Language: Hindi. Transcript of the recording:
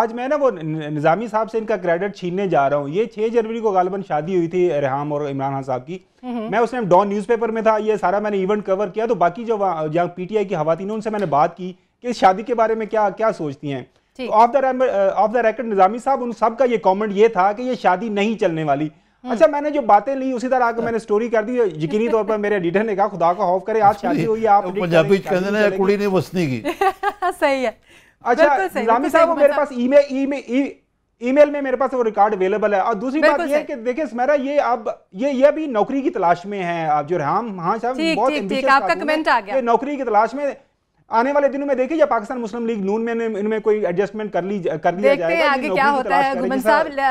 आज मैं ना वो निज़ामी साहब से इनका क्रेडिट छीनने जा रहा हूँ ये छह जनवरी को गालबन शादी हुई थी रेहम और इमरान खान साहब की मैं उस टाइम डॉन न्यूज़पेपर में था ये सारा मैंने इवेंट कवर किया तो बाकी जो जहाँ पीटीआई की हवा थी उनसे मैंने बात की कि इस शादी के बारे में क्या क्या सोचती हैं off the off the record Nizami साहब उन सबका ये कॉमेंट ये था कि ये शादी नहीं चलने वाली हम्म। अच्छा मैंने जो बातें ली उसी तरह आके हाँ। मैंने स्टोरी कर दी यकीनी तौर पर मेरे एडिटर ने कहा खुदा का खौफ करे आज शादी हुई आप पंजाबी कहते हैं कुड़ी ने वसनी की सही है अच्छा रामी साहब वो मेरे मतलब पास ईमेल ईमेल ईमेल में मेरे पास वो रिकॉर्ड अवेलेबल है और दूसरी बात ये है कि देखिए स्मेरा ये अब ये ये भी नौकरी की तलाश में है आप जो राम हाँ साहब बहुत ठीक, ठीक, आपका कमेंट आ गया नौकरी की तलाश में आने वाले दिनों में देखिए या पाकिस्तान मुस्लिम लीग नून में इनमें कोई एडजस्टमेंट कर ली कर लिया जाएगा तो आगे क्या होता है